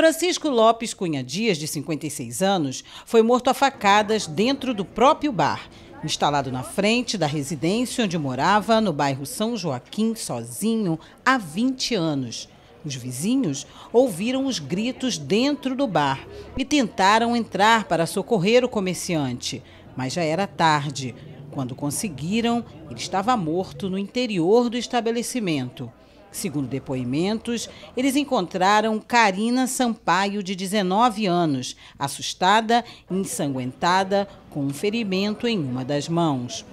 Francisco Lopes Cunha Dias, de 56 anos, foi morto a facadas dentro do próprio bar, instalado na frente da residência onde morava, no bairro São Joaquim, sozinho, há 20 anos. Os vizinhos ouviram os gritos dentro do bar e tentaram entrar para socorrer o comerciante, mas já era tarde. Quando conseguiram, ele estava morto no interior do estabelecimento. Segundo depoimentos, eles encontraram Karina Sampaio, de 19 anos, assustada ensanguentada, com um ferimento em uma das mãos.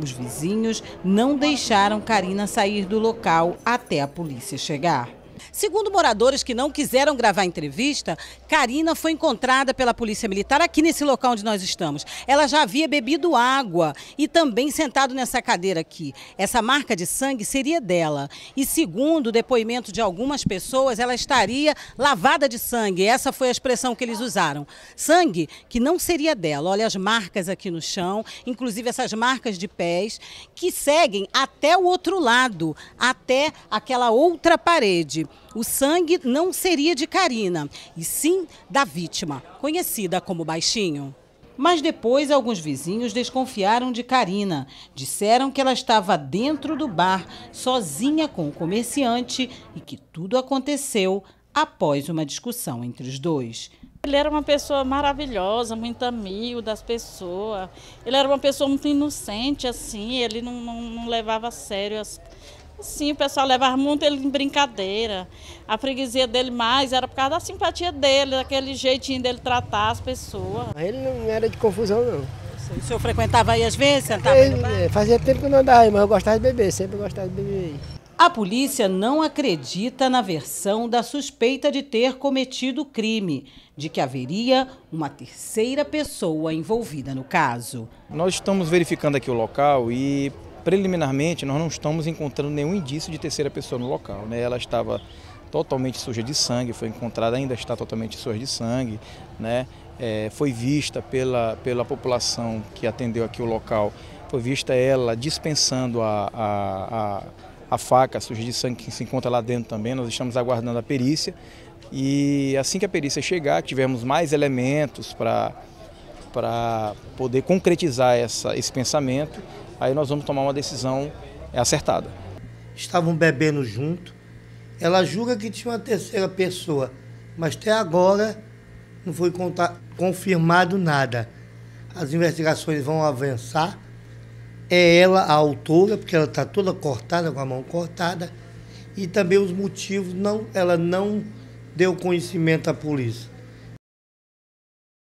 Os vizinhos não deixaram Karina sair do local até a polícia chegar. Segundo moradores que não quiseram gravar a entrevista, Karina foi encontrada pela Polícia Militar aqui nesse local onde nós estamos. Ela já havia bebido água e também sentado nessa cadeira aqui. Essa marca de sangue seria dela. E segundo o depoimento de algumas pessoas, ela estaria lavada de sangue. Essa foi a expressão que eles usaram. Sangue que não seria dela. Olha as marcas aqui no chão, inclusive essas marcas de pés, que seguem até o outro lado, até aquela outra parede. O sangue não seria de Karina, e sim da vítima, conhecida como Baixinho. Mas depois alguns vizinhos desconfiaram de Karina. Disseram que ela estava dentro do bar, sozinha com o comerciante e que tudo aconteceu após uma discussão entre os dois. Ele era uma pessoa maravilhosa, muito amigo das pessoas. Ele era uma pessoa muito inocente, assim, ele não, não, não levava a sério as, Sim, o pessoal levava muito ele em brincadeira. A freguesia dele mais era por causa da simpatia dele, daquele jeitinho dele tratar as pessoas. Ele não era de confusão, não. O senhor frequentava aí às vezes, ele, é, Fazia tempo que eu não andava aí, mas eu gostava de beber, sempre gostava de beber aí. A polícia não acredita na versão da suspeita de ter cometido o crime, de que haveria uma terceira pessoa envolvida no caso. Nós estamos verificando aqui o local e preliminarmente, nós não estamos encontrando nenhum indício de terceira pessoa no local. Né? Ela estava totalmente suja de sangue, foi encontrada, ainda está totalmente suja de sangue, né? É, foi vista pela, pela população que atendeu aqui o local, foi vista ela dispensando a, a, a, a faca suja de sangue que se encontra lá dentro também, nós estamos aguardando a perícia e assim que a perícia chegar, tivermos mais elementos para para poder concretizar essa, esse pensamento, aí nós vamos tomar uma decisão acertada. Estavam bebendo junto, ela julga que tinha uma terceira pessoa, mas até agora não foi confirmado nada. As investigações vão avançar. É ela a autora, porque ela está toda cortada, com a mão cortada, e também os motivos, não, ela não deu conhecimento à polícia.